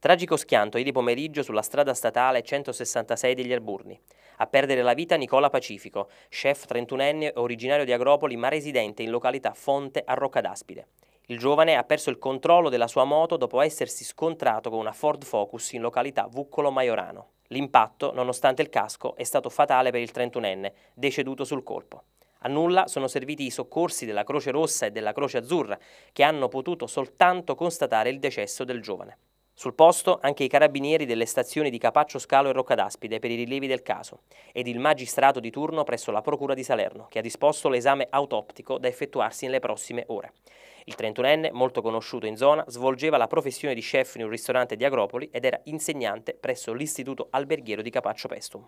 Tragico schianto ieri pomeriggio sulla strada statale 166 degli Alburni. A perdere la vita Nicola Pacifico, chef 31enne originario di Agropoli ma residente in località Fonte a Roccadaspide. Il giovane ha perso il controllo della sua moto dopo essersi scontrato con una Ford Focus in località Vuccolo Maiorano. L'impatto, nonostante il casco, è stato fatale per il 31enne, deceduto sul colpo. A nulla sono serviti i soccorsi della Croce Rossa e della Croce Azzurra, che hanno potuto soltanto constatare il decesso del giovane. Sul posto anche i carabinieri delle stazioni di Capaccio Scalo e Roccadaspide per i rilievi del caso ed il magistrato di turno presso la Procura di Salerno che ha disposto l'esame autoptico da effettuarsi nelle prossime ore. Il 31enne, molto conosciuto in zona, svolgeva la professione di chef in un ristorante di Agropoli ed era insegnante presso l'Istituto Alberghiero di Capaccio Pestum.